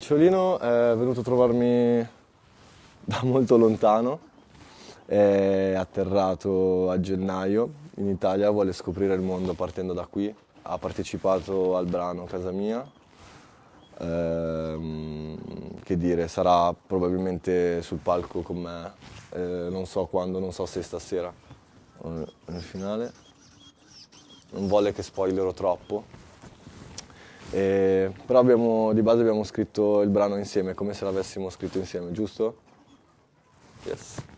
Ciolino è venuto a trovarmi da molto lontano, è atterrato a gennaio in Italia, vuole scoprire il mondo partendo da qui, ha partecipato al brano Casa Mia, ehm, che dire, sarà probabilmente sul palco con me, eh, non so quando, non so se stasera o nel finale. Non vuole che spoilerò troppo, e, però abbiamo, di base abbiamo scritto il brano insieme, come se l'avessimo scritto insieme, giusto? Yes.